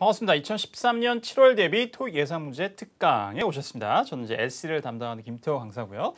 반갑습니다. 2013년 7월 대비 토익 예상 문제 특강에 오셨습니다. 저는 이제 LC를 담당하는 김태호 강사고요.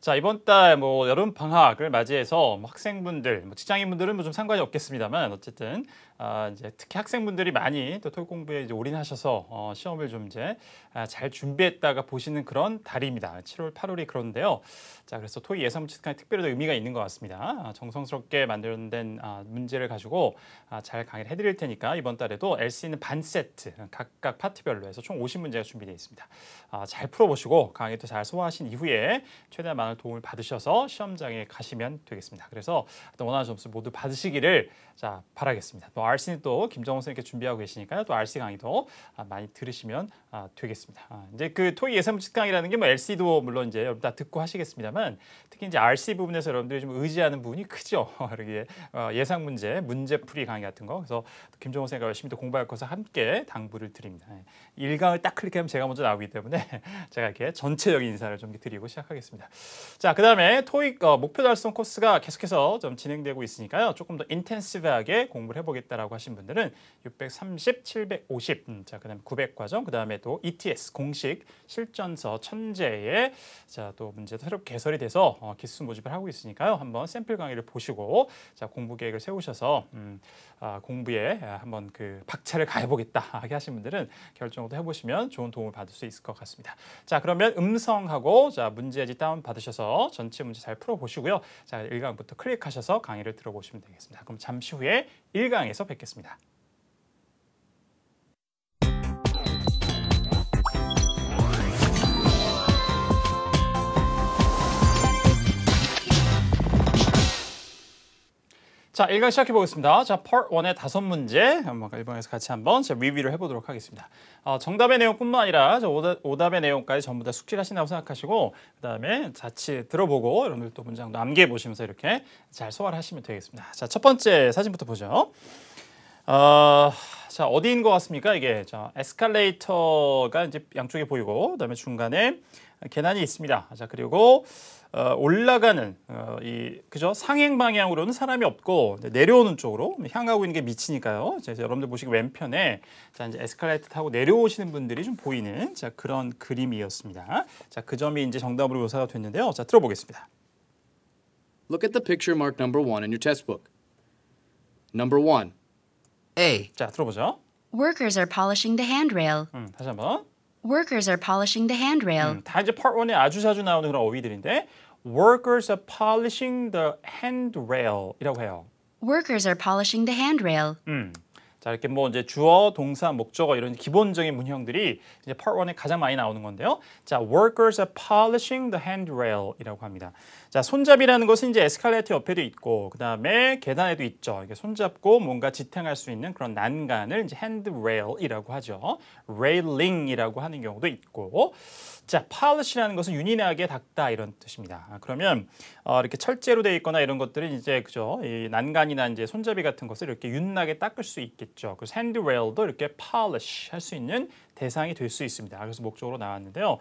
자 이번 달 뭐 여름 방학을 맞이해서 뭐 학생분들, 뭐 직장인분들은 뭐 좀 상관이 없겠습니다만 어쨌든 아, 이제 특히 학생분들이 많이 또 토익 공부에 이제 올인하셔서 어, 시험을 좀 이제 아, 잘 준비했다가 보시는 그런 달입니다. 7월, 8월이 그런데요. 자, 그래서 토익 예상부채특 특별히 의미가 있는 것 같습니다. 아, 정성스럽게 만들어낸 아, 문제를 가지고 아, 잘 강의를 해드릴 테니까 이번 달에도 LC 있는 반 세트 각각 파트별로 해서 총 50문제가 준비되어 있습니다. 아, 잘 풀어보시고 강의도 잘 소화하신 이후에 최대한 많은 도움을 받으셔서 시험장에 가시면 되겠습니다. 그래서 원하는 점수 모두 받으시기를 자 바라겠습니다. 또 RC는 또 김정호 선생님께 준비하고 계시니까요. 또 RC 강의도 아, 많이 들으시면 아, 되겠습니다. 아, 이제 그 토익 예산 부칙 강의라는 게뭐 LC도 물론 이제 여러분 다 듣고 하시겠습니다만 특히 이제 RC 부분에서 여러분들이 좀 의지하는 부분이 크죠. 이렇게 어, 예상 문제, 문제풀이 강의 같은 거. 그래서 김정호 선생님과 열심히 또 공부할 것을 함께 당부를 드립니다. 예. 일강을딱 클릭하면 제가 먼저 나오기 때문에 제가 이렇게 전체적인 인사를 좀 드리고 시작하겠습니다. 자, 그다음에 토익 어, 목표 달성 코스가 계속해서 좀 진행되고 있으니까요. 조금 더 인텐시브하게 공부를 해보겠다. 있다라고 하신 분들은 630, 750, 음, 자 그다음에 900 과정, 그다음에 또 ETS 공식 실전서 천재의 자 또 문제도 새롭게 개설이 돼서 어, 기수 모집을 하고 있으니까요. 한번 샘플 강의를 보시고 자 공부 계획을 세우셔서 음, 아, 공부에 아, 한번 그 박차를 가해보겠다 하게 하신 분들은 결정도 해보시면 좋은 도움을 받을 수 있을 것 같습니다. 자 그러면 음성하고 자 문제지 다운 받으셔서 전체 문제 잘 풀어보시고요. 자 1강부터 클릭하셔서 강의를 들어보시면 되겠습니다. 그럼 잠시 후에 1강에서 뵙겠습니다. 자, 1강 시작해 보겠습니다. 자, part 1의 다섯 문제. 한번 1번에서 같이 한번 자, 리뷰를 해 보도록 하겠습니다. 어, 정답의 내용뿐만 아니라 저 오답, 오답의 내용까지 전부 다 숙지하신다고 생각하시고 그다음에 자칫 들어보고 여러분들 또 문장 도 남겨 보시면서 이렇게 잘 소화를 하시면 되겠습니다. 자, 첫 번째 사진부터 보죠. 어, 자, 어디인 것 같습니까? 이게 자, 에스컬레이터가 이제 양쪽에 보이고 그다음에 중간에 계단이 있습니다. 자, 그리고 어, 올라가는 어, 이 그죠 상행 방향으로는 사람이 없고 내려오는 쪽으로 향하고 있는 게 미치니까요. 자, 여러분들 보시기 왼편에 자 이제 에스컬레이터 타고 내려오시는 분들이 좀 보이는 자 그런 그림이었습니다. 자 그 점이 이제 정답으로 묘사가 됐는데요. 자 들어보겠습니다. Look at the picture m a r k number one in your textbook. Number one. A. 자 들어보죠. Workers are polishing the handrail. 음, 다시 한번. Workers are polishing the handrail. 음, 다 이제 Part 1에 아주 자주 나오는 그런 어휘들인데 workers are polishing the handrail이라고 해요. Workers are polishing the handrail. 음. 자 이렇게 뭐 이제 주어, 동사, 목적어 이런 기본적인 문형들이 이제 Part 1에 가장 많이 나오는 건데요. 자, workers are polishing the handrail이라고 합니다. 자, 손잡이라는 것은 이제 에스컬레이터 옆에도 있고 그 다음에 계단에도 있죠. 이게 손잡고 뭔가 지탱할 수 있는 그런 난간을 이제 handrail이라고 하죠. railing이라고 하는 경우도 있고. 자, polish라는 것은 유니하게 닦다 이런 뜻입니다. 아, 그러면 어, 이렇게 철제로 되어 있거나 이런 것들은 이제 그죠 이 난간이나 이제 손잡이 같은 것을 이렇게 윤나게 닦을 수 있겠죠. 그래서 handrail도 이렇게 polish 할 수 있는 대상이 될 수 있습니다. 그래서 목적으로 나왔는데요.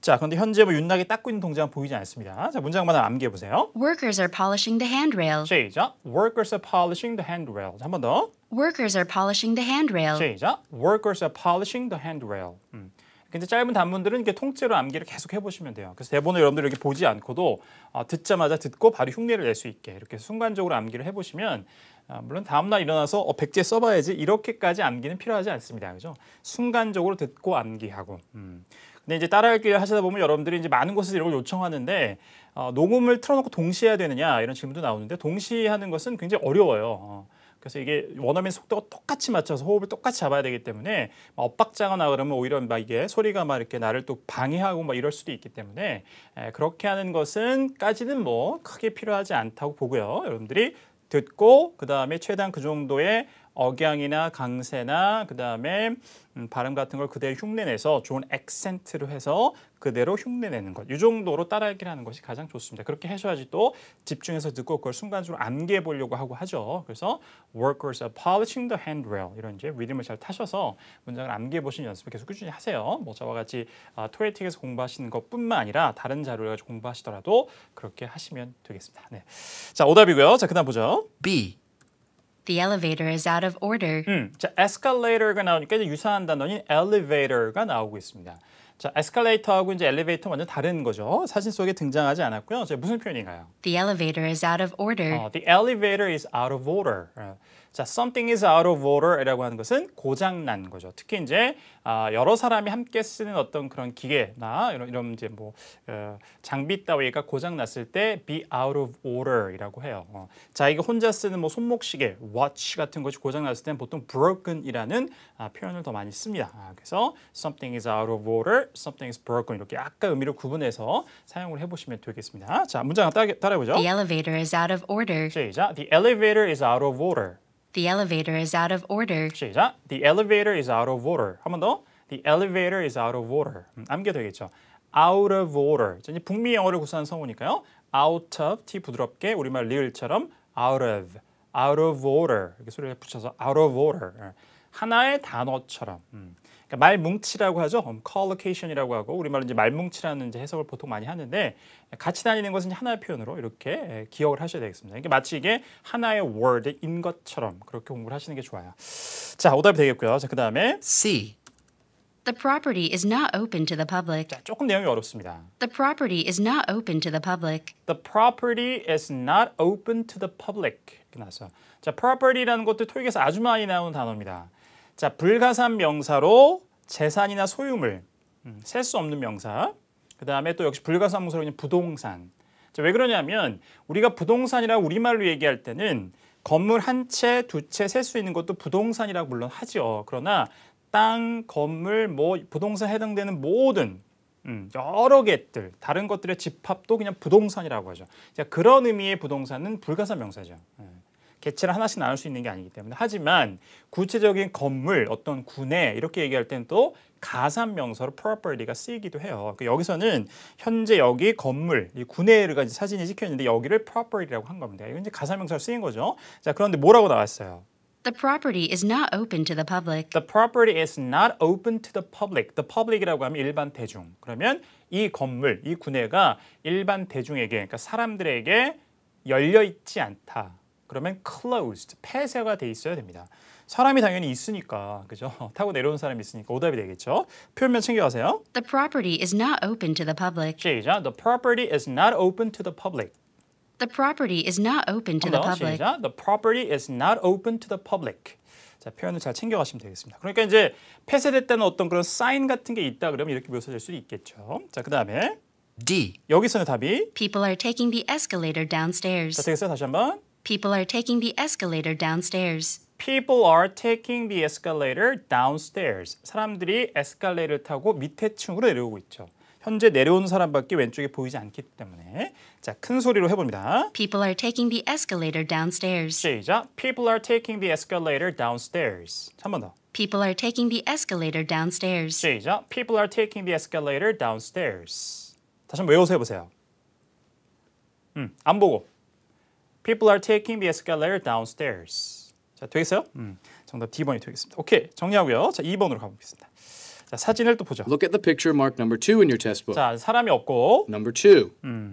자, 그런데 현재 뭐 윤나게 닦고 있는 동작은 보이지 않습니다. 자, 문장만 암기해 보세요. Workers are polishing the handrail. 시작. Workers are polishing the handrail. 한 번 더. Workers are polishing the handrail. 시작. Workers are polishing the handrail. 음. 근데 짧은 단문들은 이렇게 통째로 암기를 계속 해보시면 돼요. 그래서 대본을 여러분들 이렇게 보지 않고도 어, 듣자마자 듣고 바로 흉내를 낼 수 있게 이렇게 순간적으로 암기를 해보시면 어, 물론 다음날 일어나서 어, 백제 써봐야지 이렇게까지 암기는 필요하지 않습니다. 그죠? 순간적으로 듣고 암기하고. 음. 근데 이제 따라읽기를 하시다 보면 여러분들이 이제 많은 곳에서 이런 걸 요청하는데 어, 녹음을 틀어놓고 동시에 해야 되느냐 이런 질문도 나오는데 동시에 하는 것은 굉장히 어려워요. 어, 그래서 이게 원어민 속도가 똑같이 맞춰서 호흡을 똑같이 잡아야 되기 때문에 엇박자가나 그러면 오히려 막 이게 소리가 막 이렇게 나를 또 방해하고 막 이럴 수도 있기 때문에 예, 그렇게 하는 것은까지는 뭐 크게 필요하지 않다고 보고요. 여러분들이 듣고 그 다음에 최대한 그 정도의 억양이나 강세나 그 다음에 음, 발음 같은 걸 그대로 흉내내서 좋은 액센트로 해서 그대로 흉내내는 것. 이 정도로 따라하기를 하는 것이 가장 좋습니다. 그렇게 하셔야지또 집중해서 듣고 그걸 순간적으로 암기해 보려고 하고 하죠. 그래서 workers are polishing the handrail 이런 이제 리듬을 잘 타셔서 문장을 암기해 보시는 연습을 계속 꾸준히 하세요. 뭐 저와 같이 아, 토에틱에서 공부하시는 것뿐만 아니라 다른 자료를 가지고 공부하시더라도 그렇게 하시면 되겠습니다. 네. 자, 오답이고요. 자, 그다음 보죠. B The elevator is out of order. 음, 자, escalator가 나오니까 이제 유사한 단어인 elevator가 나오고 있습니다. 자, 에스컬레이터하고 이제 엘리베이터 완전 다른 거죠. 사진 속에 등장하지 않았고요. 자, 무슨 표현인가요? The elevator is out of order. 어, the elevator is out of order. 자, something is out of order라고 하는 것은 고장 난 거죠. 특히 이제 아, 여러 사람이 함께 쓰는 어떤 그런 기계나 이런 이런 이제 뭐 어, 장비 따위가 고장 났을 때 be out of order이라고 해요. 어. 자, 이게 혼자 쓰는 뭐 손목 시계, watch 같은 것이 고장 났을 때는 보통 broken이라는 아, 표현을 더 많이 씁니다. 아, 그래서 something is out of order, something is broken 이렇게 아까 의미를 구분해서 사용을 해보시면 되겠습니다. 자, 문장 따라, 따라해보죠. The elevator is out of order. 시작. The elevator is out of order. The elevator is out of order. 시작. The elevator is out of order. 한 번 더. The elevator is out of order. 음, 암기 되겠죠. out of order. 이제 북미 영어를 구사한 성우니까요. out of t 부드럽게 우리말 리을처럼 out of, out of order 이렇게 소리를 붙여서 out of order 하나의 단어처럼 음. 그러니까 말뭉치라고 하죠. 음, collocation이라고 하고 우리말로 이제 말뭉치라는 이제 해석을 보통 많이 하는데 같이 다니는 것은 하나의 표현으로 이렇게 기억을 하셔야 되겠습니다. 이게 마치 이게 하나의 word인 것처럼 그렇게 공부를 하시는 게 좋아요. 자, 오답이 되겠고요. 자, 그다음에 C. The property is not open to the public. 자, 조금 내용이 어렵습니다. The property is not open to the public. The property is not open to the public. 이렇게 나왔 자, property라는 것도 토익에서 아주 많이 나오는 단어입니다. 자, 불가산 명사로 재산이나 소유물, 음, 셀 수 없는 명사. 그 다음에 또 역시 불가산 명사로 그냥 부동산. 자, 왜 그러냐면 우리가 부동산이라 우리말로 얘기할 때는 건물 한 채, 두 채 셀 수 있는 것도 부동산이라고 물론 하죠. 그러나 땅, 건물, 뭐 부동산 해당되는 모든 음, 여러 개들, 다른 것들의 집합도 그냥 부동산이라고 하죠. 자, 그런 의미의 부동산은 불가산 명사죠. 예. 개체를 하나씩 나눌 수 있는 게 아니기 때문에 하지만 구체적인 건물 어떤 군에 이렇게 얘기할 때는 또 가산 명사로 property가 쓰이기도 해요. 그러니까 여기서는 현재 여기 건물 이 군에가 사진이 찍혀 있는데 여기를 property라고 한 겁니다. 이건 이제 가산 명사로 쓰인 거죠. 자 그런데 뭐라고 나왔어요? The property is not open to the public. The property is not open to the public. The public이라고 하면 일반 대중. 그러면 이 건물, 이 군해가 일반 대중에게, 그러니까 사람들에게 열려 있지 않다. 그러면 closed, 폐쇄가 돼 있어야 됩니다. 사람이 당연히 있으니까, 그죠? 타고 내려온 사람이 있으니까 오답이 되겠죠? 표현면 챙겨가세요. The property is not open to the public. 시작. The property is not open to the public. The property is not open to the public. 시작. The property is not open to the public. 자, 표현을 잘 챙겨가시면 되겠습니다. 그러니까 이제 폐쇄됐다는 어떤 그런 사인 같은 게 있다 그러면 이렇게 묘사될 수 있겠죠. 자, 그 다음에 D. 여기서는 답이 People are taking the escalator downstairs. 자, 되겠어요? 다시 한번. People are taking the escalator downstairs. People are taking the escalator downstairs. 사람들이 에스컬레이터를 타고 밑에 층으로 내려오고 있죠. 현재 내려온 사람밖에 왼쪽에 보이지 않기 때문에 자, 큰 소리로 해 봅니다. People are taking the escalator downstairs. 시작. People are taking the escalator downstairs. 한번 더. People are taking the escalator downstairs. 시작. People are taking the escalator downstairs. 다시 한 번 외워서 해 보세요. 음, 안 보고 People are taking the escalator downstairs. 자, 되겠어요? 음. 정답 D번이 되겠습니다. 오케이, 정리하고요. 자, 2번으로 가보겠습니다. 자, 사진을 또 보죠. Look at the picture m a r k number 2 in your test book. 자, 사람이 없고 number 2. 음.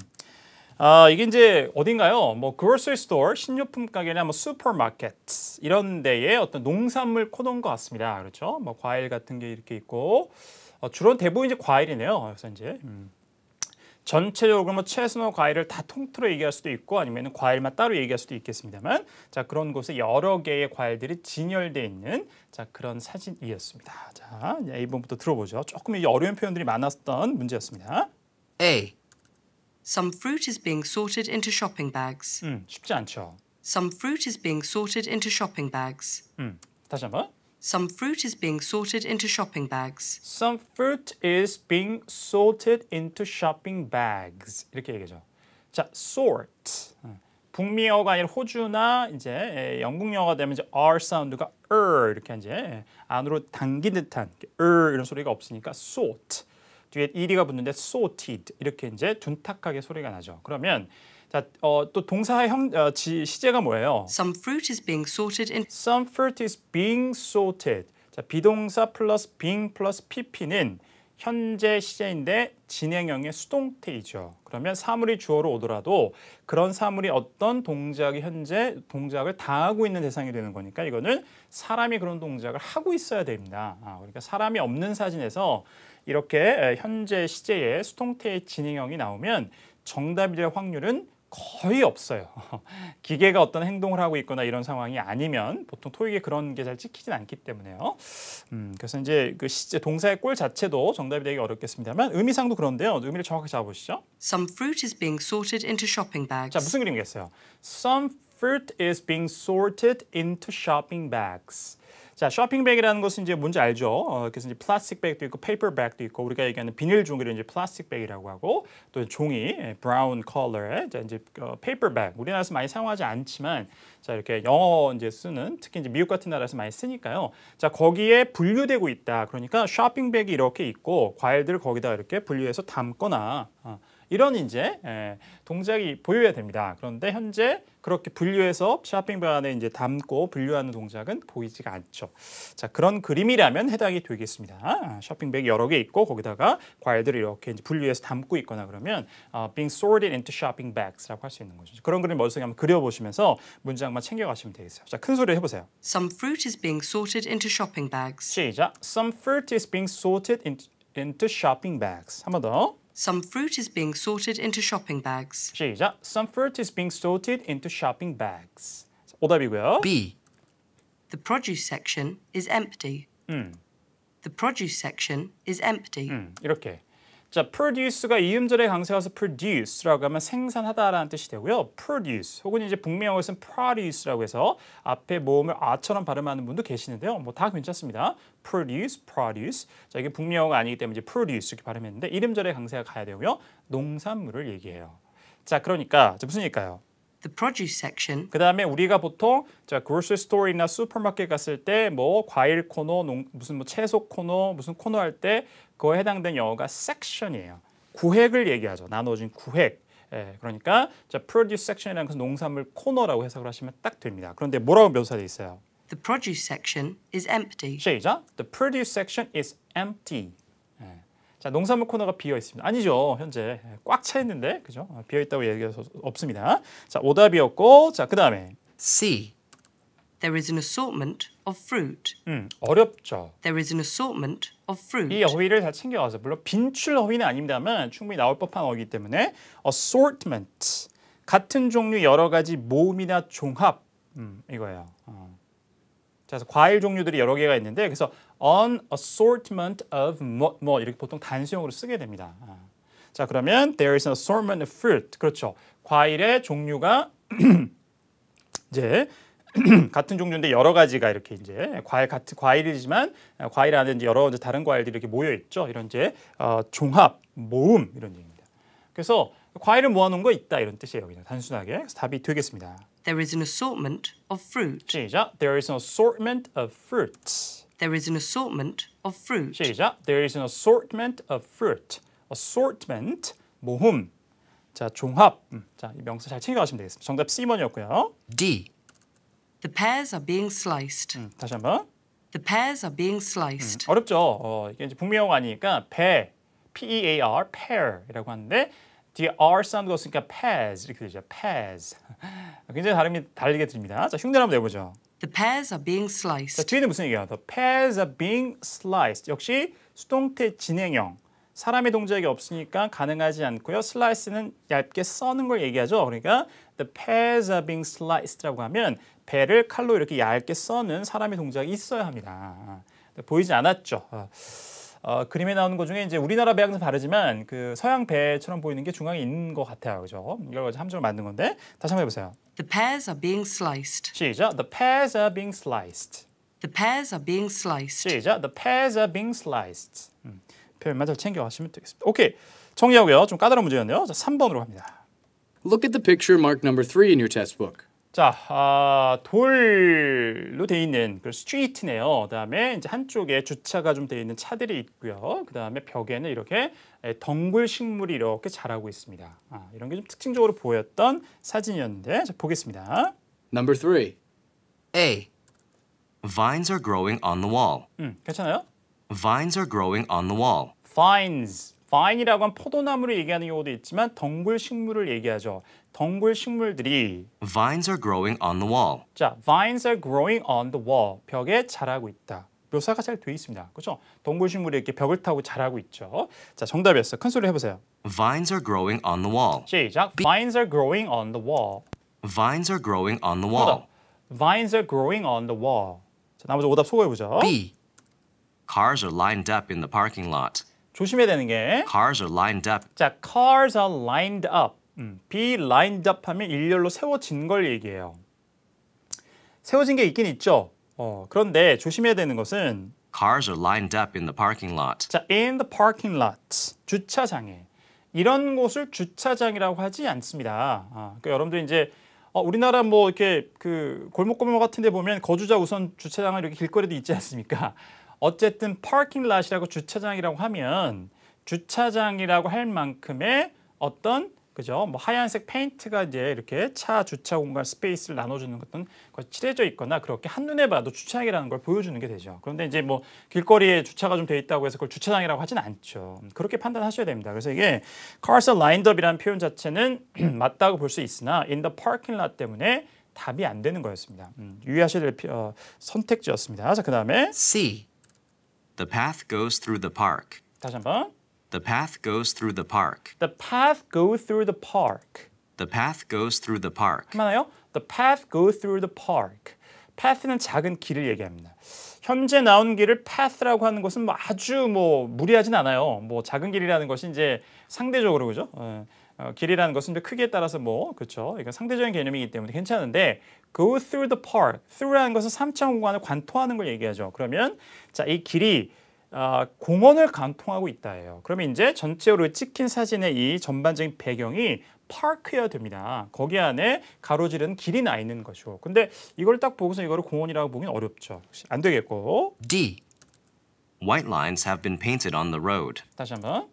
아, 이게 이제 어딘가요? 뭐 grocery store, 식료품 가게나 뭐 슈퍼마켓 이런 데에 어떤 농산물 코너인 것 같습니다. 그렇죠? 뭐 과일 같은 게 이렇게 있고 어, 주로 대부분 이제 과일이네요. 그래서 이제 음. 전체적으로 뭐 채소나 과일을 다 통틀어 얘기할 수도 있고 아니면 과일만 따로 얘기할 수도 있겠습니다만 자 그런 곳에 여러 개의 과일들이 진열돼 있는 자 그런 사진이었습니다. 자 A번부터 예, 들어보죠. 조금 어려운 표현들이 많았던 문제였습니다. A. Some fruit is being sorted into shopping bags. 음, 쉽지 않죠. Some fruit is being sorted into shopping bags. 음, 다시 한번. Some fruit is being sorted into shopping bags. Some fruit is being sorted into shopping bags. 이렇게 얘기죠. 자, sort. 북미어가 아니라 호주나 이제 영국영어가 되면 이제 r 사운드가 er 이렇게 이제 안으로 당긴 듯한 er 이런 소리가 없으니까 sort 뒤에 ed가 붙는데 sorted 이렇게 이제 둔탁하게 소리가 나죠. 그러면 자, 어, 또 동사의 형, 어, 지, 시제가 뭐예요? Some fruit is being sorted in. Some fruit is being sorted. 자, 비동사 플러스 being 플러스 pp는 현재 시제인데 진행형의 수동태이죠. 그러면 사물이 주어로 오더라도 그런 사물이 어떤 동작이 현재 동작을 다하고 있는 대상이 되는 거니까 이거는 사람이 그런 동작을 하고 있어야 됩니다. 아, 그러니까 사람이 없는 사진에서 이렇게 현재 시제의 수동태의 진행형이 나오면 정답이 될 확률은 거의 없어요. 기계가 어떤 행동을 하고 있거나 이런 상황이 아니면 보통 토익에 그런 게 잘 찍히진 않기 때문에요. 음, 그래서 이제 그 시제 동사의 꼴 자체도 정답이 되기 어렵겠습니다만 의미상도 그런데요. 의미를 정확히 잡아보시죠. Some fruit is being sorted into shopping bags. 자, 무슨 그림이겠어요? Some fruit is being sorted into shopping bags. 자, 쇼핑백이라는 것은 이제 뭔지 알죠? 어, 그래서 이제 플라스틱 백도 있고 페이퍼 백도 있고 우리가 얘기하는 비닐 종이를 이제 플라스틱 백이라고 하고 또 종이 브라운 예, 컬러의 자, 이제 어, 페이퍼 백. 우리나라에서 많이 사용하지 않지만 자, 이렇게 영어 이제 쓰는 특히 이제 미국 같은 나라에서 많이 쓰니까요. 자, 거기에 분류되고 있다. 그러니까 쇼핑백이 이렇게 있고 과일들을 거기다 이렇게 분류해서 담거나 어, 이런 이제 예, 동작이 보여야 됩니다. 그런데 현재 그렇게 분류해서 샤핑백 안에 이제 담고 분류하는 동작은 보이지가 않죠. 자, 그런 그림이라면 해당이 되겠습니다. 쇼핑백 여러 개 있고 거기다가 과일들을 이렇게 이제 분류해서 담고 있거나 그러면 uh, being sorted into shopping bags라고 할 수 있는 거죠. 그런 그림 머릿속에 한번 그려보시면서 문장만 챙겨가시면 되겠어요. 자, 큰 소리 로 해보세요. Some fruit is being sorted into shopping bags. 시작. Some fruit is being sorted into, into shopping bags. 한번 더. Some fruit is being sorted into shopping bags. 시작. Some fruit is being sorted into shopping bags. 오답이고요. B. The produce section is empty. 음. The produce section is empty. 음, 이렇게. 자, produce가 이음절의 강세가서 produce라고 하면 생산하다라는 뜻이 되고요. produce 혹은 이제 북미 영어에서는 produce라고 해서 앞에 모음을 아처럼 발음하는 분도 계시는데요. 뭐 다 괜찮습니다. produce, produce. 자, 이게 북미 영어가 아니기 때문에 이제 produce 이렇게 발음했는데 이음절의 강세가 가야 되고요. 농산물을 얘기해요. 자, 그러니까 무슨 얘기 일까요? the produce section. 그다음에 우리가 보통 자 grocery store이나 슈퍼마켓 갔을 때 뭐 과일 코너, 농, 무슨 뭐 채소 코너, 무슨 코너 할 때 그거에 해당된 영어가 section이에요. 구획을 얘기하죠. 나눠진 구획. 예, 그러니까 자 produce section이라는 것은 농산물 코너라고 해석을 하시면 딱 됩니다. 그런데 뭐라고 묘사돼 있어요? The produce section is empty. 시작. The produce section is empty. 자, 농산물 코너가 비어 있습니다. 아니죠. 현재 꽉 차 있는데. 그죠? 아, 비어 있다고 얘기할 수 없습니다. 자, 오답이었고 자, 그다음에 C. There is an assortment of fruit. 음, 어렵죠. There is an assortment of fruit. 이 어휘를 다 챙겨가서 물론 빈출 어휘는 아닙니다만 충분히 나올 법한 어휘이기 때문에 assortment 같은 종류 여러 가지 모음이나 종합 음, 이거예요. 어. 자, 그래서 과일 종류들이 여러 개가 있는데 그래서 an assortment of 뭐, 뭐 이렇게 보통 단수형으로 쓰게 됩니다. 아. 자 그러면 there is an assortment of fruit 그렇죠. 과일의 종류가 이제 같은 종류인데 여러 가지가 이렇게 이제 과일 같은 과일이지만 과일 안에 이제 여러 이제 다른 과일들이 이렇게 모여 있죠. 이런 이제 어, 종합 모음 이런 얘기입니다. 그래서 과일을 모아놓은 뭐 거 있다 이런 뜻이에요. 그냥 단순하게 답이 되겠습니다. There is an assortment of fruit. 시작. There is an assortment of fruits. There is an assortment of fruit. 시작. There is an assortment of fruit. Assortment, 모음. 자, 종합. 자, 이 명사 잘 챙겨가시면 되겠습니다. 정답 C번이었고요. D. The pears are being sliced. 음, 다시 한번. The pears are being sliced. 음, 어렵죠. 어, 이게 이제 북미 영어 아니니까 배, P-E-A-R, pear이라고 하는데 뒤에 R 사운드가 없으니까 pears 이렇게 되죠. pears. 굉장히 다름이, 다르게 들니다 자, 흉내 한번 내보죠. The pears are being sliced. 자, 뒤에 무슨 얘기야? The pears are being sliced. 역시 수동태 진행형. 사람의 동작이 없으니까 가능하지 않고요. 슬라이스는 얇게 써는 걸 얘기하죠. 그러니까 the pears are being sliced라고 하면 배를 칼로 이렇게 얇게 써는 사람의 동작이 있어야 합니다. 보이지 않았죠. 어, 어, 그림에 나오는 것 중에 이제 우리나라 배양은 다르지만 그 서양 배처럼 보이는 게 중앙에 있는 것 같아요. 그죠? 이걸 함정을 만든 건데 다시 한번 해보세요. The pears are being sliced. 시작. Uh, the pears are being sliced. The pears are being sliced. 시작. Uh, the pears are being sliced. 음, 표현만 잘 챙겨가시면 되겠습니다. 오케이. 정리하고요. 좀 까다로운 문제였네요. 자, 3번으로 갑니다. Look at the picture marked number 3 in your test book. 자, 아, 돌로 되어 있는 그 스트리트네요. 그다음에 이제 한쪽에 주차가 좀 되어 있는 차들이 있고요. 그다음에 벽에는 이렇게 덩굴 식물이 이렇게 자라고 있습니다. 아, 이런 게 좀 특징적으로 보였던 사진이었는데 자, 보겠습니다. Number three. A. Vines are growing on the wall. 음, 괜찮아요? Vines are growing on the wall. Vines 파인이라고 한 포도나무를 얘기하는 경우도 있지만 덩굴 식물을 얘기하죠. 덩굴 식물들이 vines are growing on the wall. 자, vines are growing on the wall. 벽에 자라고 있다. 묘사가 잘돼 있습니다. 그렇죠? 덩굴 식물이 이렇게 벽을 타고 자라고 있죠. 자, 정답이었어. 큰 소리 해 보세요. Vines are growing on the wall. 시작. Vines are growing on the wall. Vines are growing on the wall. 정답. Vines are growing on the wall. 자, 나머지 오답 소개해 보죠. B. Cars are lined up in the parking lot. 조심해야 되는 게 cars are lined up. 자, cars are lined up. 음, be lined up 하면 일렬로 세워진 걸 얘기해요. 세워진 게 있긴 있죠. 어, 그런데 조심해야 되는 것은 cars are lined up in the parking lot. 자, in the parking lot. 주차장에. 이런 곳을 주차장이라고 하지 않습니다. 아, 그러니까 여러분들 이제 어, 우리나라 뭐 이렇게 그 골목골목 같은 데 보면 거주자 우선 주차장은 이렇게 길거리도 있지 않습니까? 어쨌든 파킹 랏이라고 주차장이라고 하면 주차장이라고 할 만큼의 어떤 그죠? 뭐 하얀색 페인트가 이제 이렇게 차 주차 공간 스페이스를 나눠주는 것은 칠해져 있거나 그렇게 한눈에 봐도 주차장이라는 걸 보여주는 게 되죠. 그런데 이제 뭐 길거리에 주차가 좀 돼 있다고 해서 그걸 주차장이라고 하진 않죠. 음, 그렇게 판단하셔야 됩니다. 그래서 이게 cars are lined up이라는 표현 자체는 맞다고 볼 수 있으나 in the parking lot 때문에 답이 안 되는 거였습니다. 음, 유의하셔야 될 어, 선택지였습니다. 자, 그 다음에 C. The path goes through the park. 다시 한번. The path goes through the park. The path goes through the park. The path goes through the park. 맞나요? The path goes through the park. path는 작은 길을 얘기합니다. 현재 나온 길을 path라고 하는 것은 뭐 아주 뭐 무리하진 않아요. 뭐 작은 길이라는 것이 이제 상대적으로 그죠? 예. 어, 길이라는 것은 크기에 따라서 뭐 그렇죠. 이건 그러니까 상대적인 개념이기 때문에 괜찮은데 go through the park, through라는 것은 3차원 공간을 관통하는 걸 얘기하죠. 그러면 자이 길이 어, 공원을 관통하고 있다예요. 그러면 이제 전체로 찍힌 사진의 이 전반적인 배경이 파크여야 됩니다. 거기 안에 가로지른 길이 나 있는 거죠. 근데 이걸 딱 보고서 이거를 공원이라고 보기는 어렵죠. 안 되겠고. D. White lines have been painted on the road. 다시 한번.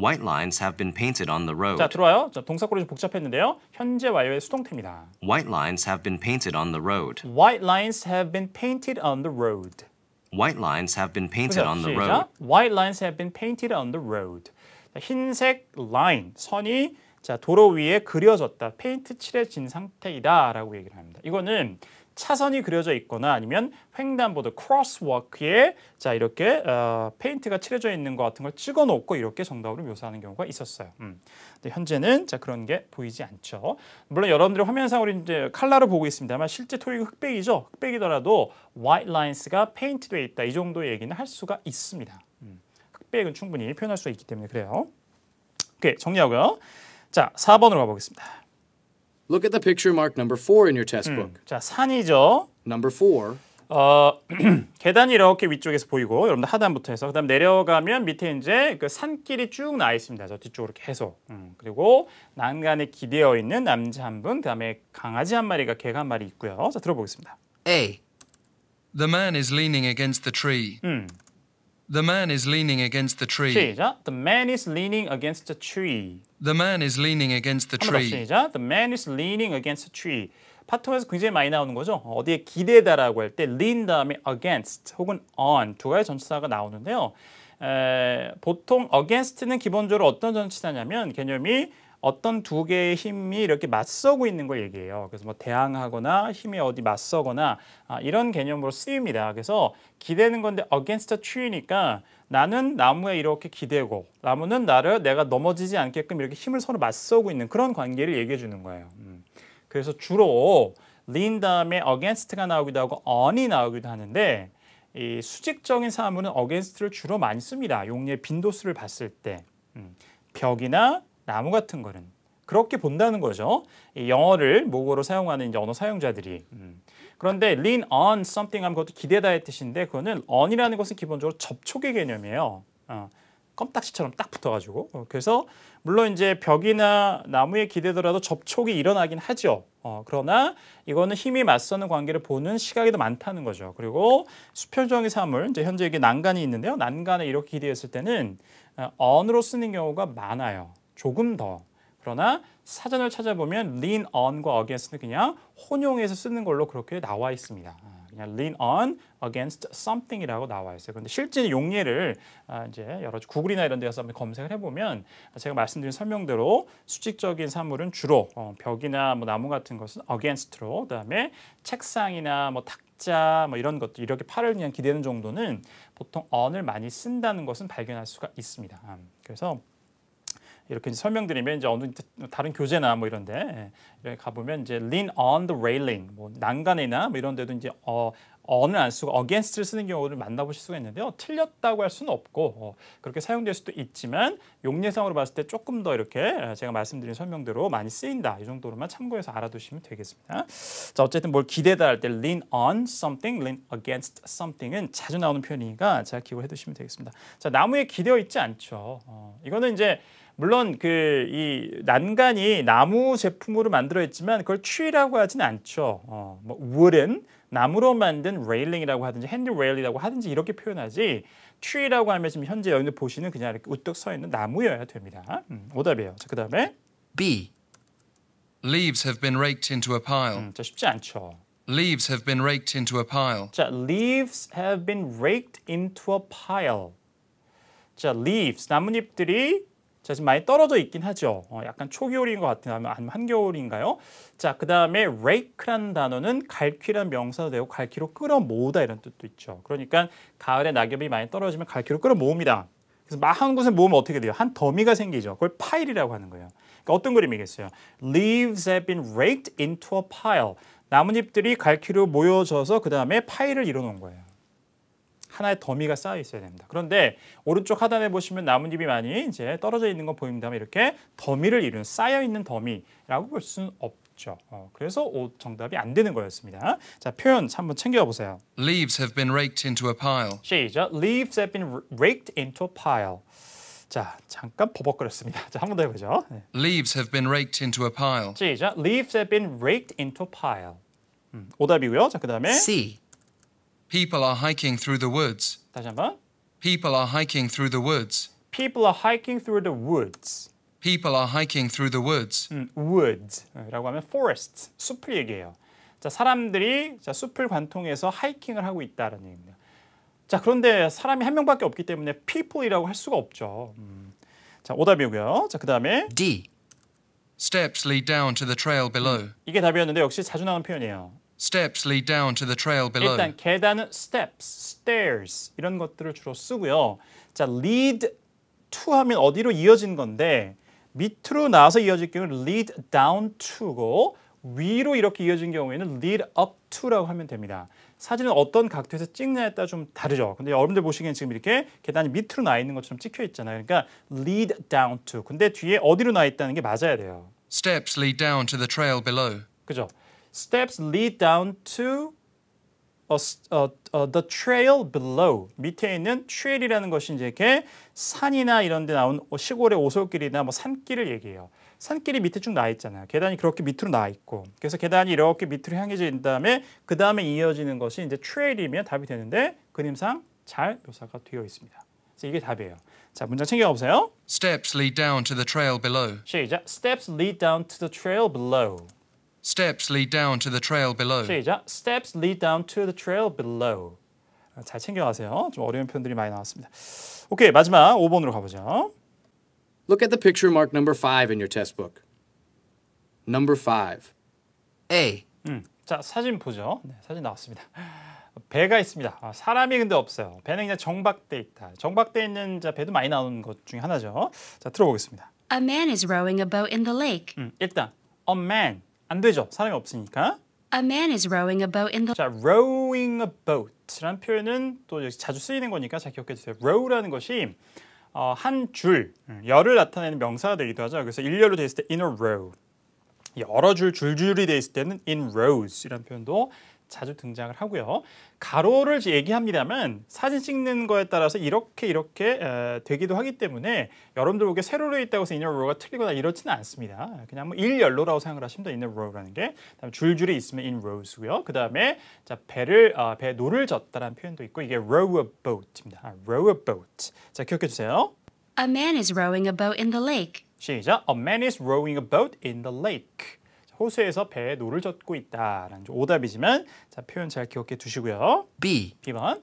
White lines have been painted on the road. 자, 들어와요. 자, 동사꼬리 좀 복잡했는데요. 현재 완료의 수동태입니다. White lines have been painted on the road. White lines have been painted on the road. White lines have been painted on the road. White lines have been painted on the road. 흰색 라인, 선이 자, 도로 위에 그려졌다. 페인트 칠해진 상태이다라고 얘기를 합니다. 이거는 차선이 그려져 있거나 아니면 횡단보도 크로스워크에 자 이렇게 어, 페인트가 칠해져 있는 것 같은 걸 찍어 놓고 이렇게 정답으로 묘사하는 경우가 있었어요. 음. 근데 현재는 자 그런 게 보이지 않죠. 물론 여러분들이 화면상으로 이제 칼라로 보고 있습니다만 실제 토익은 흑백이죠. 흑백이더라도 white lines가 페인트돼 있다 이정도 얘기는 할 수가 있습니다. 음. 흑백은 충분히 표현할 수 있기 때문에 그래요. 오케이 정리하고요. 자 4번으로 가보겠습니다. Look at the picture m a r k number 4 in your textbook. 음, 자, 산이죠. Number 4. 어, 계단이 이렇게 위쪽에서 보이고 여러분들 하단부터 해서 그다음 내려가면 밑에 이제 그 산길이 쭉 나 있습니다. 저 뒤쪽으로 계속. 음, 그리고 난간에 기대어 있는 남자 한 분, 그다음에 강아지 한 마리가 개가 한 마리 있고요. 자, 들어보겠습니다. A. The man is leaning against the tree. 음. The man is leaning against the tree. 시작. The man is leaning against the tree. The man is leaning against the tree. 시작. The man is leaning against the tree. 파트에서 굉장히 많이 나오는 거죠. 어디에 기대다라고 할 때 lean 다음에 against 혹은 on 두 가지 전치사가 나오는데요. 에, 보통 against는 기본적으로 어떤 전치사냐면 개념이 어떤 두 개의 힘이 이렇게 맞서고 있는 걸 얘기해요. 그래서 뭐 대항하거나 힘이 어디 맞서거나 아, 이런 개념으로 쓰입니다. 그래서 기대는 건데 against a tree니까 나는 나무에 이렇게 기대고 나무는 나를 내가 넘어지지 않게끔 이렇게 힘을 서로 맞서고 있는 그런 관계를 얘기해 주는 거예요. 음. 그래서 주로 lean 다음에 against가 나오기도 하고 on이 나오기도 하는데 이 수직적인 사물은 against를 주로 많이 씁니다. 용례 빈도수를 봤을 때 음. 벽이나 나무 같은 거는 그렇게 본다는 거죠. 이 영어를 모국어로 사용하는 언어 사용자들이. 음. 그런데 lean on something 하면 그것도 기대다의 뜻인데 그거는 on이라는 것은 기본적으로 접촉의 개념이에요. 어, 껌딱지처럼 딱 붙어가지고. 어, 그래서 물론 이제 벽이나 나무에 기대더라도 접촉이 일어나긴 하죠. 어, 그러나 이거는 힘이 맞서는 관계를 보는 시각이 더 많다는 거죠. 그리고 수평적인 사물, 이제 현재 이게 난간이 있는데요. 난간에 이렇게 기대했을 때는 언으로 어, 쓰는 경우가 많아요. 조금 더. 그러나 사전을 찾아보면 lean on과 against는 그냥 혼용해서 쓰는 걸로 그렇게 나와 있습니다. 아, 그냥 lean on against something이라고 나와 있어요. 그런데 실제 용례를 아, 이제 여러 구글이나 이런 데서 한번 검색을 해보면 제가 말씀드린 설명대로 수직적인 사물은 주로 어, 벽이나 뭐 나무 같은 것은 against로 그다음에 책상이나 뭐 탁자 뭐 이런 것들 이렇게 팔을 그냥 기대는 정도는 보통 on을 많이 쓴다는 것은 발견할 수가 있습니다. 아, 그래서 이렇게 설명드리면 이제 어느 다른 교재나 뭐 이런데 예, 가보면 이제 lean on the railing 뭐 난간이나 뭐 이런데도 이제 어 o n 안 쓰고 against를 쓰는 경우를 만나보실 수가 있는데요. 틀렸다고 할 수는 없고 어, 그렇게 사용될 수도 있지만 용례상으로 봤을 때 조금 더 이렇게 예, 제가 말씀드린 설명대로 많이 쓰인다. 이 정도로만 참고해서 알아두시면 되겠습니다. 자 어쨌든 뭘 기대다 할 때 lean on something, lean against something은 자주 나오는 표현이니까 제가 기억을 해두시면 되겠습니다. 자 나무에 기대어 있지 않죠. 어, 이거는 이제 물론 그 이 난간이 나무 제품으로 만들어 있지만 그걸 추이라고 하진 않죠. 어, 뭐 w o 우울은 나무로 만든 레일링이라고 하든지 핸드 레일이라고 하든지 이렇게 표현하지 추이라고 하면 지금 현재 여기분들 보시는 그냥 이렇게 우뚝 서 있는 나무여야 됩니다. 음, 오답이에요. 자, 그다음에 B. Leaves have been raked into a pile. 음, 자, 쉽지 않죠. Leaves have been raked into a pile. 자, leaves have been raked into a pile. 자, leaves 나뭇잎들이 자, 지금 많이 떨어져 있긴 하죠. 어, 약간 초겨울인 것같은요 아니면 한겨울인가요? 자, 그 다음에 rake라는 단어는 갈퀴란 명사도 되고 갈퀴로 끌어모으다 이런 뜻도 있죠. 그러니까 가을에 낙엽이 많이 떨어지면 갈퀴로 끌어모읍니다. 그래서 막 한 곳에 모으면 어떻게 돼요? 한 더미가 생기죠. 그걸 파일이라고 하는 거예요. 그러니까 어떤 그림이겠어요? Leaves have been raked into a pile. 나뭇잎들이 갈퀴로 모여져서 그 다음에 파일을 이뤄놓은 거예요. 하나의 더미가 쌓여 있어야 됩니다. 그런데 오른쪽 하단에 보시면 나뭇잎이 많이 이제 떨어져 있는 거보입니다 이렇게 더미를 이루는 쌓여 있는 더미라고 볼 수는 없죠. 어, 그래서 오, 정답이 안 되는 거였습니다. 자 표현 한번 챙겨 보세요. Leaves have been raked into a pile. 시작. Leaves have been raked into a pile. 자, 잠깐 버벅거렸습니다. 자, 한 번 더 해보죠. 네. Leaves have been raked into a pile. 시작. Leaves have been raked into a pile. 음, 오답이고요. 자, 그 다음에 C. People are hiking through the woods. 다시 한번. People are hiking through the woods. People are hiking through the woods. People are hiking through the woods. 음, woods라고 하면 forest, 숲을 얘기해요. 자, 사람들이 자, 숲을 관통해서 하이킹을 하고 있다라는 얘기입니다. 자, 그런데 사람이 한 명밖에 없기 때문에 people이라고 할 수가 없죠. 음. 자, 오답이고요. 자, 그다음에 D. Steps lead down to the trail below. 이게 답이었는데 역시 자주 나오는 표현이에요. Steps lead down to the trail below. 일단 계단은 steps, stairs 이런 것들을 주로 쓰고요. 자, lead to 하면 어디로 이어진 건데 밑으로 나와서 이어질 경우는 lead down to고 위로 이렇게 이어진 경우에는 lead up to라고 하면 됩니다. 사진은 어떤 각도에서 찍냐에 따라 좀 다르죠. 근데 여러분들 보시기엔 지금 이렇게 계단이 밑으로 나와 있는 것처럼 찍혀 있잖아요. 그러니까 lead down to. 근데 뒤에 어디로 나와 있다는 게 맞아야 돼요. Steps lead down to the trail below. 그죠? Steps lead down to a, a, a, the trail below. 밑에 있는 trail이라는 것이 이제 이렇게 산이나 이런 데 나온 뭐 시골의 오솔길이나 뭐 산길을 얘기해요. 산길이 밑에 쭉나 있잖아요. 계단이 그렇게 밑으로 나 있고. 그래서 계단이 이렇게 밑으로 향해져 있는 다음에 그 다음에 이어지는 것이 이제 trail이면 답이 되는데 그림상 잘 묘사가 되어 있습니다. 그래서 이게 답이에요. 자, 문장 챙겨 보세요. Steps lead down to the trail below. 시작. Steps lead down to the trail below. Steps lead down to the trail below. 시작. Steps lead down to the trail below. 잘 챙겨가세요. 좀 어려운 표현들이 많이 나왔습니다. 오케이, 마지막 5번으로 가보죠. Look at the picture m a r k number 5 in your test book. Number 5. A. 음, 자, 사진 보죠. 네, 사진 나왔습니다. 배가 있습니다. 아, 사람이 근데 없어요. 배는 그냥 정박돼 있다. 정박돼 있는 자 배도 많이 나오는 것 중에 하나죠. 자, 들어보겠습니다. A man is rowing a boat in the lake. 음, 일단 a man 안 되죠. 사람이 없으니까. A man is rowing a boat in the 자, rowing a boat란 표현은 또 자주 쓰이는 거니까 잘 기억해 주세요. row라는 것이 어, 한 줄, 음, 열을 나타내는 명사가 되기도 하죠. 그래서 일열로 돼 있을 때 in a row, 여러 줄 줄줄이 돼 있을 때는 in rows 이런 표현도 자주 등장을 하고요. 가로를 얘기합니다만 사진 찍는 거에 따라서 이렇게 이렇게 에, 되기도 하기 때문에 여러분들 보기에 세로로 있다고 해서 inner row가 틀리거나 이렇지는 않습니다. 그냥 뭐 일연로라고 생각을 하시면 돼요. inner row라는 게. 그다음 에 줄줄이 있으면 in rows고요. 그다음에 자 배를 어, 배 노를 젓다라는 표현도 있고 이게 row a boat입니다. 아, row a boat. 자 기억해 주세요. A man is rowing a boat in the lake. 시작. A man is rowing a boat in the lake. 호수에서 배에 노를 젓고 있다라는 오답이지만 자 표현 잘 기억해 두시고요. B. 2번.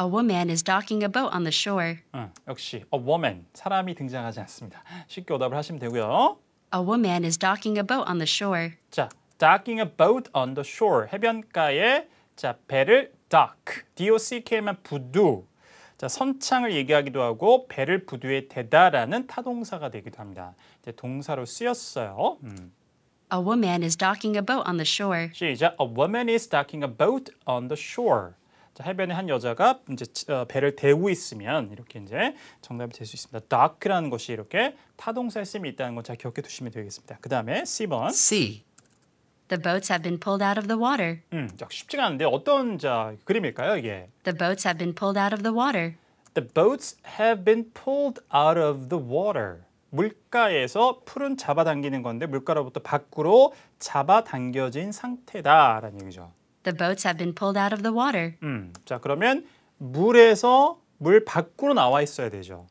A woman is docking a boat on the shore. 응, 역시 a woman 사람이 등장하지 않습니다. 쉽게 오답을 하시면 되고요. A woman is docking a boat on the shore. 자, docking a boat on the shore 해변가에 자 배를 dock, D-O-C-K만 부두. 자, 선창을 얘기하기도 하고 배를 부두에 대다라는 타동사가 되기도 합니다. 이제 동사로 쓰였어요. 음. A woman is docking a boat on the shore. 시작. A woman is docking a boat on the shore. 자, 해변에 한 여자가 이제 배를 대고 있으면 이렇게 이제 정답이 될 수 있습니다. dock라는 것이 이렇게 타동사의 쓰임이 있다는 건잘 기억해 두시면 되겠습니다. 그 다음에 C번. C. The boats have been pulled out of the water. 음, 쉽지가 않은데 어떤 자 그림일까요 이게? The boats have been pulled out of the water. The boats have been pulled out of the water. 물가에서 풀은 잡아당기는 건데 물가로부터 밖으로 잡아당겨진 상태다라는 얘기죠. The boats have been pulled out of the water. 음, 자 그러면 물에서 물 밖으로 나와 있어야 되죠.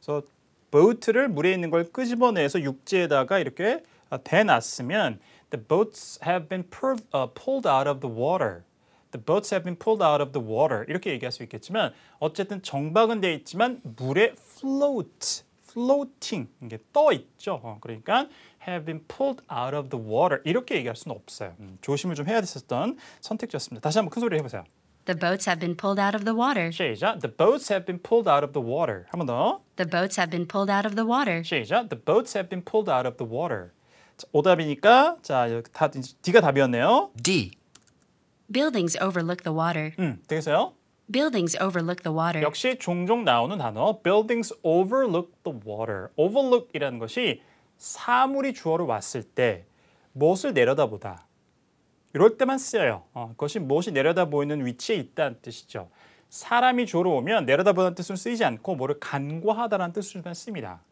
그래서 보트를 물에 있는 걸 끄집어내서 육지에다가 이렇게 대놨으면 The boats have been pulled out of the water. The boats have been pulled out of the water. 이렇게 얘기할 수 있겠지만 어쨌든 정박은 돼 있지만 물에 float floating 이게 떠 있죠. 어, 그러니까 have been pulled out of the water 이렇게 얘기할 수는 없어요. 음, 조심을 좀 해야 됐었던 선택지였습니다. 다시 한번 큰 소리 해보세요. The boats have been pulled out of the water. 시작. The boats have been pulled out of the water. 한 번 더. The boats have been pulled out of the water. 시작. The boats have been pulled out of the water. 자, 오답이니까 자, 다, D가 답이었네요. D. Buildings overlook the water. 음, 되겠어요? Buildings overlook the water. 역시 종종 나오는 단어 buildings overlook the water. overlook이라는 것이 사물이 주어로 왔을 때 무엇을 내려다보다. 이럴 때만 쓰여요. 어, 그것이 무엇이 내려다보이는 위치에 있다는 뜻이죠. 사람이 주어로 오면 내려다보다는 뜻으로 쓰이지 않고 뭐를 간과하다라는 뜻으로만 씁니다.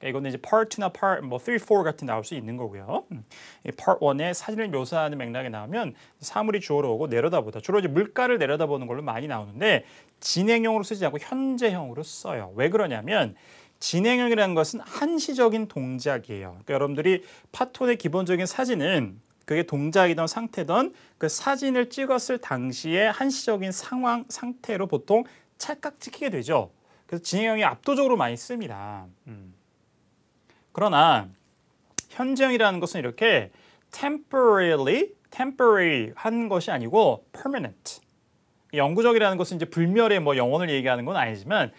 그러니까 이거는 이제 part 2나 part 뭐 3, 4 같은 나올 수 있는 거고요. 음. part 1에 사진을 묘사하는 맥락에 나오면 사물이 주어로 오고 내려다보다 주로 이제 물가를 내려다보는 걸로 많이 나오는데 진행형으로 쓰지 않고 현재형으로 써요. 왜 그러냐면 진행형이라는 것은 한시적인 동작이에요. 그러니까 여러분들이 파톤의 기본적인 사진은 그게 동작이던 상태던 그 사진을 찍었을 당시의 한시적인 상황 상태로 보통 찰칵 찍히게 되죠. 그래서 진행형이 압도적으로 많이 씁니다. 음. 그러나 현재형이라는 것은 이렇게 temporarily, temporary 한 것이 아니고 permanent. 영구적이라는 것은 이제 불멸의 뭐영혼을 얘기하는 건 아니지만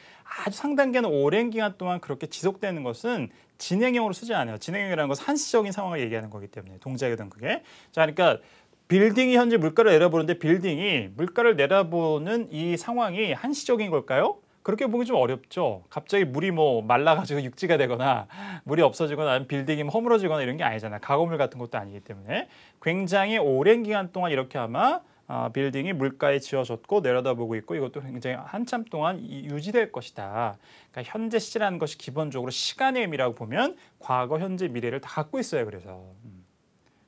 아주 상당계는 오랜 기간 동안 그렇게 지속되는 것은 진행형으로 쓰지 않아요. 진행형이라는 것은 한시적인 상황을 얘기하는 거기 때문에 동작이든 그게. 자, 그러니까 빌딩이 현재 물가를 내려보는데 빌딩이 물가를 내려보는 이 상황이 한시적인 걸까요? 그렇게 보기 좀 어렵죠. 갑자기 물이 뭐 말라가지고 육지가 되거나 물이 없어지거나 빌딩이 뭐 허물어지거나 이런 게 아니잖아요. 가구물 같은 것도 아니기 때문에 굉장히 오랜 기간 동안 이렇게 아마 어, 빌딩이 물가에 지어졌고 내려다보고 있고 이것도 굉장히 한참 동안 유지될 것이다. 그러니까 현재 시라는 제 것이 기본적으로 시간의 의미라고 보면 과거, 현재, 미래를 다 갖고 있어요. 그래서 음.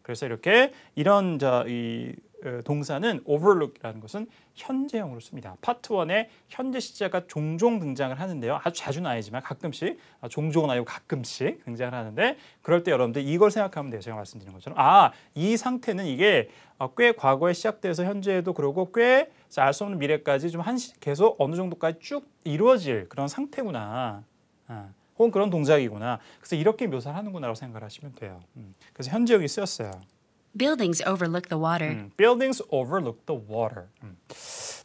그래서 이렇게 이런 저이 어, 동사는 overlook이라는 것은 현재형으로 씁니다. 파트 1에 현재 시제가 종종 등장을 하는데요. 아주 자주는 아니지만 가끔씩 아, 종종은 아니고 가끔씩 등장을 하는데 그럴 때 여러분들 이걸 생각하면 돼요. 제가 말씀드린 것처럼 아이 상태는 이게 어, 꽤 과거에 시작돼서 현재에도 그러고 꽤 알 수 없는 미래까지 좀 한시, 계속 어느 정도까지 쭉 이루어질 그런 상태구나. 아. 혹은 그런 동작이구나. 그래서 이렇게 묘사를 하는구나라고 생각을 하시면 돼요. 음. 그래서 현재형이 쓰였어요. buildings overlook the water. 음, buildings overlook the water. 음.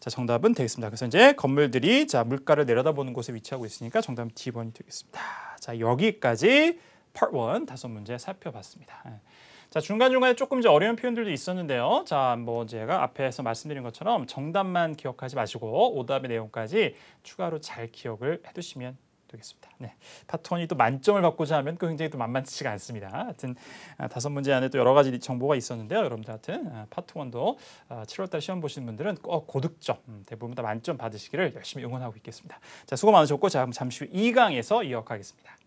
자, 정답은 되겠습니다. 그래서 이제 건물들이 자, 물가를 내려다보는 곳에 위치하고 있으니까 정답은 D번이 되겠습니다. 자, 여기까지 Part 1 다섯 문제 살펴봤습니다. 예. 자 중간중간에 조금 이제 어려운 표현들도 있었는데요. 자, 뭐 제가 앞에서 말씀드린 것처럼 정답만 기억하지 마시고 오답의 내용까지 추가로 잘 기억을 해두시면 되겠습니다. 네, 파톤이 트또 만점을 받고자 하면 그 굉장히 또 만만치가 않습니다. 하여튼 아, 다섯 문제 안에 또 여러 가지 정보가 있었는데요. 여러분들 하여튼 아, 파트원도 7월달 아, 시험 보신 분들은 꼭 고득점 음, 대부분 다 만점 받으시기를 열심히 응원하고 있겠습니다. 자, 수고 많으셨고 자, 그럼 잠시 후 2강에서 이어가겠습니다.